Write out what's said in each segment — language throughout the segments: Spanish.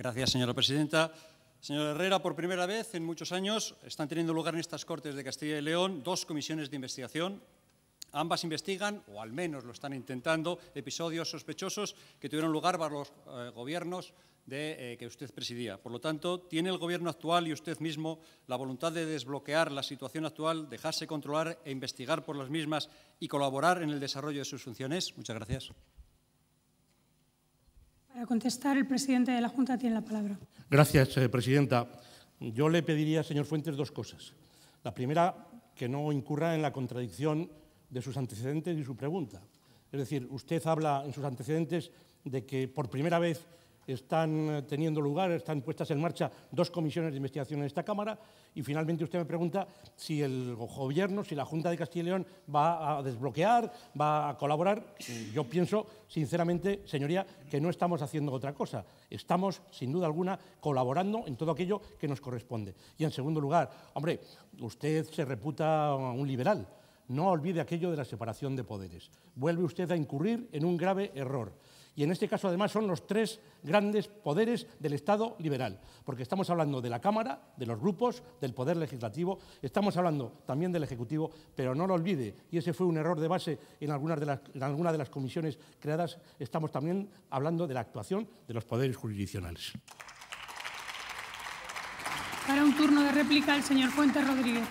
Gracias, señora presidenta. Señor Herrera, por primera vez en muchos años están teniendo lugar en estas Cortes de Castilla y León dos comisiones de investigación. Ambas investigan, o al menos lo están intentando, episodios sospechosos que tuvieron lugar bajo los eh, gobiernos de, eh, que usted presidía. Por lo tanto, ¿tiene el Gobierno actual y usted mismo la voluntad de desbloquear la situación actual, dejarse controlar e investigar por las mismas y colaborar en el desarrollo de sus funciones? Muchas gracias. Para contestar, el presidente de la Junta tiene la palabra. Gracias, eh, presidenta. Yo le pediría, señor Fuentes, dos cosas. La primera, que no incurra en la contradicción de sus antecedentes y su pregunta. Es decir, usted habla en sus antecedentes de que por primera vez están eh, teniendo lugar, están puestas en marcha dos comisiones de investigación en esta Cámara y finalmente usted me pregunta si el Gobierno, si la Junta de Castilla y León va a desbloquear, va a colaborar. Yo pienso, sinceramente, señoría, que no estamos haciendo otra cosa. Estamos, sin duda alguna, colaborando en todo aquello que nos corresponde. Y en segundo lugar, hombre, usted se reputa un liberal. No olvide aquello de la separación de poderes. Vuelve usted a incurrir en un grave error y en este caso además son los tres grandes poderes del Estado liberal, porque estamos hablando de la Cámara, de los grupos, del poder legislativo, estamos hablando también del Ejecutivo, pero no lo olvide, y ese fue un error de base en algunas de las, de las comisiones creadas, estamos también hablando de la actuación de los poderes jurisdiccionales. Para un turno de réplica el señor Fuentes Rodríguez.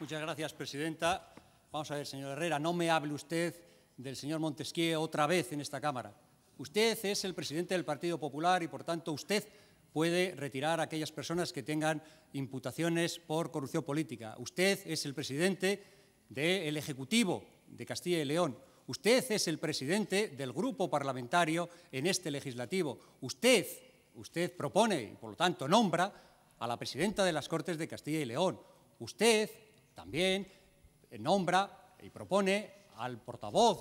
Muchas gracias, presidenta. Vamos a ver, señor Herrera, no me hable usted del señor Montesquieu otra vez en esta Cámara. Usted es el presidente del Partido Popular y, por tanto, usted puede retirar a aquellas personas que tengan imputaciones por corrupción política. Usted es el presidente del Ejecutivo de Castilla y León. Usted es el presidente del grupo parlamentario en este legislativo. Usted, usted propone y, por lo tanto, nombra a la presidenta de las Cortes de Castilla y León. Usted también nombra y propone al portavoz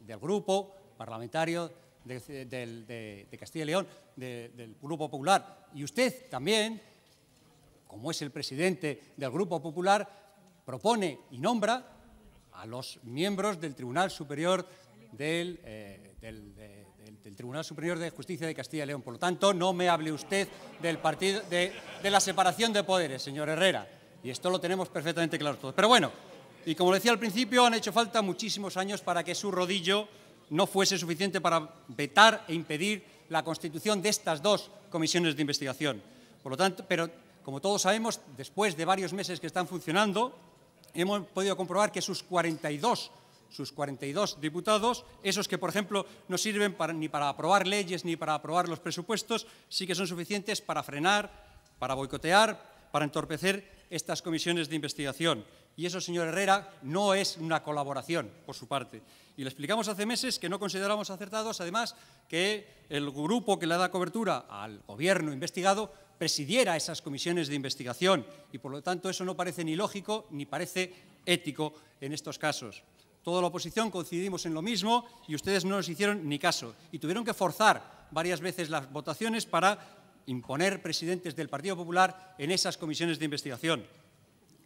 del grupo parlamentario de, Castilla y León, del Grupo Popular, y usted también, como es el presidente del Grupo Popular, propone y nombra a los miembros del Tribunal Superior del, eh, de, Tribunal Superior de Justicia de Castilla y León. Por lo tanto, no me hable usted del partido de, de la separación de poderes, señor Herrera. Y esto lo tenemos perfectamente claro todos. Pero bueno, y como decía al principio, han hecho falta muchísimos años para que su rodillo no fuese suficiente para vetar e impedir la constitución de estas dos comisiones de investigación. Por lo tanto, pero como todos sabemos, después de varios meses que están funcionando, hemos podido comprobar que sus 42 sus 42 diputados, esos que, por ejemplo, no sirven ni para aprobar leyes ni para aprobar los presupuestos, sí que son suficientes para frenar, para boicotear, para entorpecer estas comisiones de investigación. Y eso, señor Herrera, no es una colaboración por su parte. Y le explicamos hace meses que no consideramos acertados, además, que el grupo que le da cobertura al gobierno investigado presidiera esas comisiones de investigación. Y por lo tanto, eso no parece ni lógico ni parece ético en estos casos. Toda la oposición coincidimos en lo mismo y ustedes no nos hicieron ni caso. Y tuvieron que forzar varias veces las votaciones para imponer presidentes del Partido Popular en esas comisiones de investigación.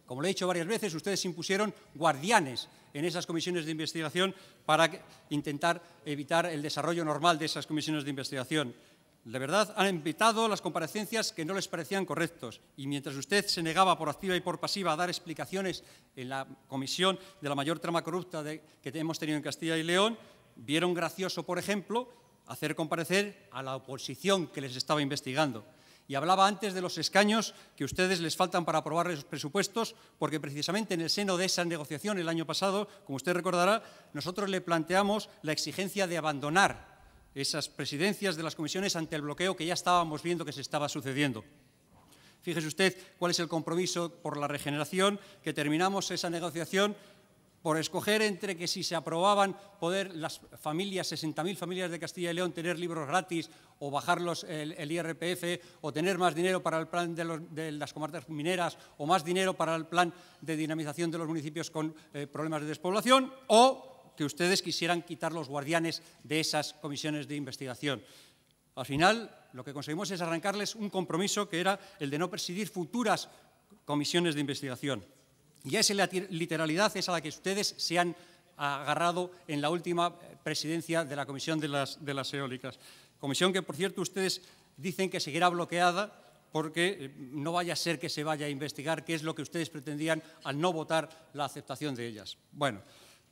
Como lo he dicho varias veces, ustedes impusieron guardianes en esas comisiones de investigación para intentar evitar el desarrollo normal de esas comisiones de investigación. De verdad, han invitado las comparecencias que no les parecían correctos y mientras usted se negaba por activa y por pasiva a dar explicaciones en la comisión de la mayor trama corrupta que hemos tenido en Castilla y León, vieron gracioso, por ejemplo, hacer comparecer a la oposición que les estaba investigando. Y hablaba antes de los escaños que ustedes les faltan para aprobar esos presupuestos, porque precisamente en el seno de esa negociación el año pasado, como usted recordará, nosotros le planteamos la exigencia de abandonar esas presidencias de las comisiones ante el bloqueo que ya estábamos viendo que se estaba sucediendo. Fíjese usted cuál es el compromiso por la regeneración, que terminamos esa negociación por escoger entre que si se aprobaban poder las familias, 60.000 familias de Castilla y León, tener libros gratis o bajar el, IRPF o tener más dinero para el plan de, las comarcas mineras o más dinero para el plan de dinamización de los municipios con eh, problemas de despoblación o que ustedes quisieran quitar los guardianes de esas comisiones de investigación. Al final, lo que conseguimos es arrancarles un compromiso que era el de no presidir futuras comisiones de investigación. Y esa literalidad es a la que ustedes se han agarrado en la última eh, presidencia de la Comisión de las, de las Eólicas. Comisión que, por cierto, ustedes dicen que seguirá bloqueada porque eh, no vaya a ser que se vaya a investigar qué es lo que ustedes pretendían al no votar la aceptación de ellas. Bueno,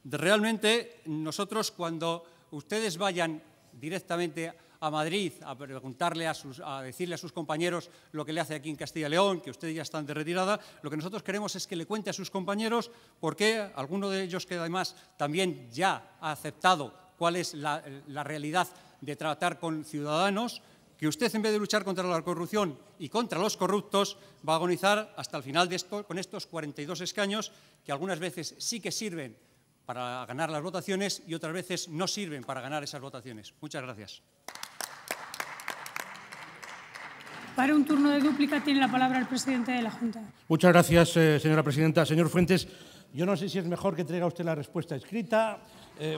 realmente nosotros cuando ustedes vayan directamente a Madrid a preguntarle, a, sus, decirle a sus compañeros lo que le hace aquí en Castilla y León, que ustedes ya están de retirada. Lo que nosotros queremos es que le cuente a sus compañeros, por qué alguno de ellos que además también ya ha aceptado cuál es la, realidad de tratar con ciudadanos, que usted en vez de luchar contra la corrupción y contra los corruptos va a agonizar hasta el final con estos 42 escaños que algunas veces sí que sirven para ganar las votaciones y otras veces no sirven para ganar esas votaciones. Muchas gracias. Para un turno de dúplica tiene la palabra el presidente de la Junta. Muchas gracias, eh, señora presidenta. Señor Fuentes, yo no sé si es mejor que traiga usted la respuesta escrita, eh,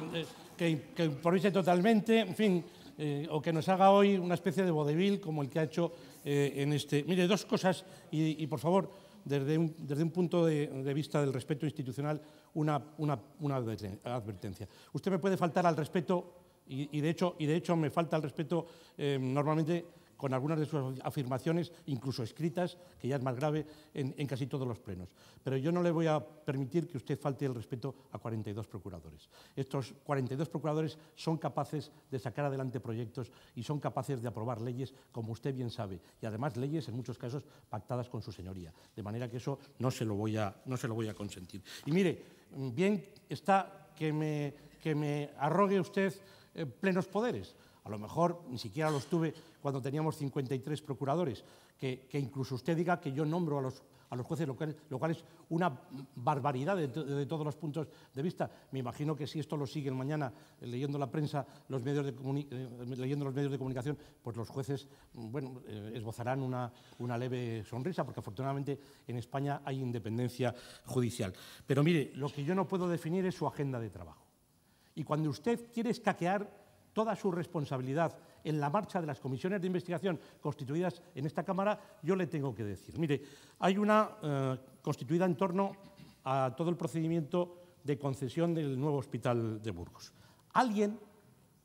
que, que, improvise totalmente, en fin, eh, o que nos haga hoy una especie de vodevil como el que ha hecho en este. Mire, dos cosas, y, por favor, desde un, desde un, punto de, vista del respeto institucional, una, una, advertencia. Usted me puede faltar al respeto, y, de, hecho, y de hecho me falta al respeto normalmente con algunas de sus afirmaciones, incluso escritas, que ya es más grave, en, casi todos los plenos. Pero yo no le voy a permitir que usted falte el respeto a 42 procuradores. Estos 42 procuradores son capaces de sacar adelante proyectos y son capaces de aprobar leyes, como usted bien sabe, y además leyes, en muchos casos, pactadas con su señoría. De manera que eso no se lo voy a, no se lo voy a consentir. Y mire, bien está que me, que me arrogue usted eh, plenos poderes. A lo mejor ni siquiera los tuve cuando teníamos 53 procuradores, que, incluso usted diga que yo nombro a los, a los jueces, lo cual, es una barbaridad de, todos los puntos de vista. Me imagino que si esto lo siguen mañana eh, leyendo la prensa, los medios de eh, leyendo los medios de comunicación, pues los jueces mm, bueno, eh, esbozarán una, una leve sonrisa, porque afortunadamente en España hay independencia judicial. Pero mire, lo que yo no puedo definir es su agenda de trabajo. Y cuando usted quiere escaquear toda su responsabilidad en la marcha de las comisiones de investigación constituidas en esta Cámara, yo le tengo que decir. Mire, hay una eh, constituida en torno a todo el procedimiento de concesión del nuevo hospital de Burgos. Alguien,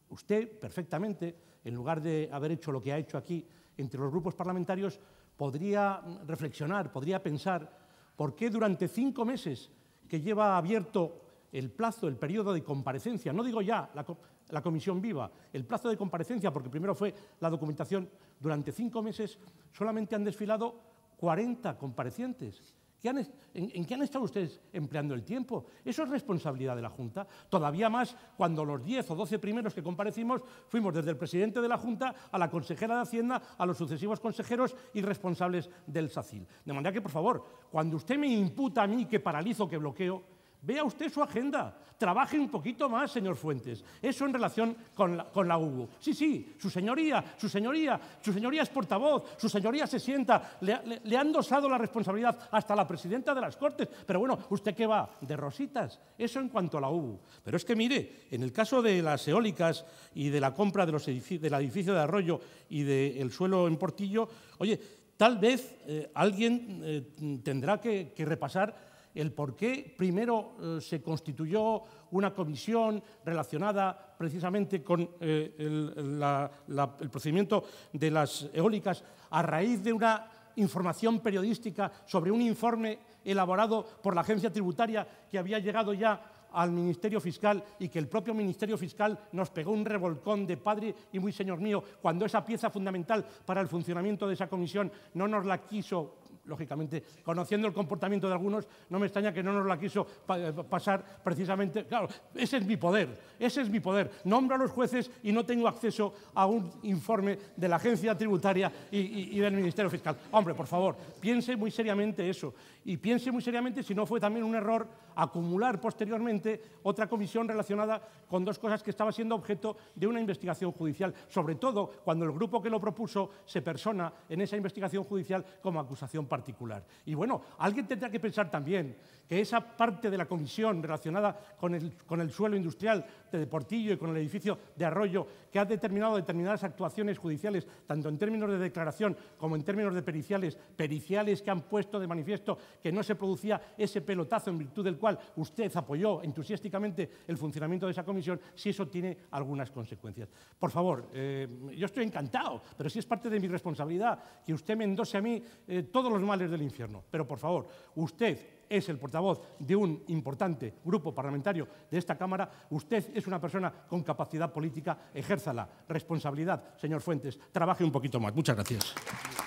usted perfectamente, en lugar de haber hecho lo que ha hecho aquí entre los grupos parlamentarios, podría reflexionar, podría pensar por qué durante cinco meses que lleva abierto el plazo, el periodo de comparecencia, no digo ya la, la comisión viva. El plazo de comparecencia, porque primero fue la documentación, durante cinco meses solamente han desfilado 40 comparecientes. en, ¿En qué han estado ustedes empleando el tiempo? Eso es responsabilidad de la Junta. Todavía más cuando los 10 o 12 primeros que comparecimos fuimos desde el presidente de la Junta a la consejera de Hacienda, a los sucesivos consejeros y responsables del SACIL. De manera que, por favor, cuando usted me imputa a mí que paralizo, que bloqueo, Vea usted su agenda. Trabaje un poquito más, señor Fuentes. Eso en relación con la, con la UBU. Sí, sí, su señoría, su señoría, su señoría es portavoz, su señoría se sienta. Le, han dosado la responsabilidad hasta la presidenta de las Cortes. Pero bueno, ¿usted qué va? De rositas. Eso en cuanto a la UBU. Pero es que mire, en el caso de las eólicas y de la compra de los del edificio de Arroyo y del suelo en Portillo, oye, tal vez eh, alguien eh, tendrá que repasar el por qué primero eh, se constituyó una comisión relacionada precisamente con eh, el, el procedimiento de las eólicas a raíz de una información periodística sobre un informe elaborado por la agencia tributaria que había llegado ya al Ministerio Fiscal y que el propio Ministerio Fiscal nos pegó un revolcón de padre y muy señor mío, cuando esa pieza fundamental para el funcionamiento de esa comisión no nos la quiso lógicamente, conociendo el comportamiento de algunos, no me extraña que no nos la quiso eh, pasar precisamente. Claro, ese es mi poder, ese es mi poder. Nombro a los jueces y no tengo acceso a un informe de la agencia tributaria y, y del Ministerio Fiscal. Hombre, por favor, piense muy seriamente eso. Y piense muy seriamente si no fue también un error acumular posteriormente otra comisión relacionada con dos cosas que estaba siendo objeto de una investigación judicial, sobre todo cuando el grupo que lo propuso se persona en esa investigación judicial como acusación particular. Y bueno, alguien tendrá que pensar también que esa parte de la comisión relacionada con el, suelo industrial de Deportillo... y con el edificio de Arroyo, que ha determinado determinadas actuaciones judiciales, tanto en términos de declaración como en términos de periciales, periciales que han puesto de manifiesto que no se producía ese pelotazo en virtud del cual usted apoyó entusiásticamente el funcionamiento de esa comisión, si eso tiene algunas consecuencias. Por favor, eh, yo estoy encantado, pero sí es parte de mi responsabilidad que usted me endose a mí eh, todos los males del infierno. Pero por favor, usted es el portavoz de un importante grupo parlamentario de esta Cámara, usted es una persona con capacidad política, ejérzala. Responsabilidad, señor Fuentes, trabaje un poquito más. Muchas gracias.